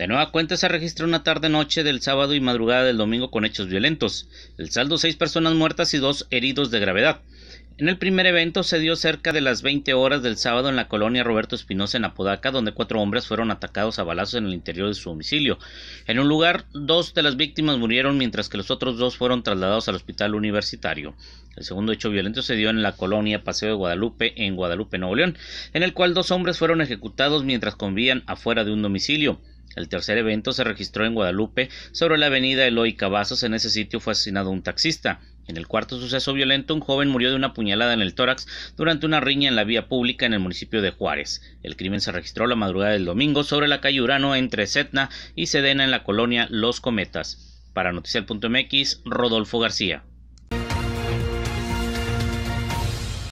De nueva cuenta se registró una tarde-noche del sábado y madrugada del domingo con hechos violentos. El saldo seis personas muertas y dos heridos de gravedad. En el primer evento se dio cerca de las 20 horas del sábado en la colonia Roberto Espinosa en Apodaca, donde cuatro hombres fueron atacados a balazos en el interior de su domicilio. En un lugar, dos de las víctimas murieron mientras que los otros dos fueron trasladados al hospital universitario. El segundo hecho violento se dio en la colonia Paseo de Guadalupe, en Guadalupe, Nuevo León, en el cual dos hombres fueron ejecutados mientras convían afuera de un domicilio. El tercer evento se registró en Guadalupe, sobre la avenida Eloy Cavazos. En ese sitio fue asesinado un taxista. En el cuarto suceso violento, un joven murió de una puñalada en el tórax durante una riña en la vía pública en el municipio de Juárez. El crimen se registró la madrugada del domingo sobre la calle Urano entre Setna y Sedena en la colonia Los Cometas. Para Noticial.mx, Rodolfo García.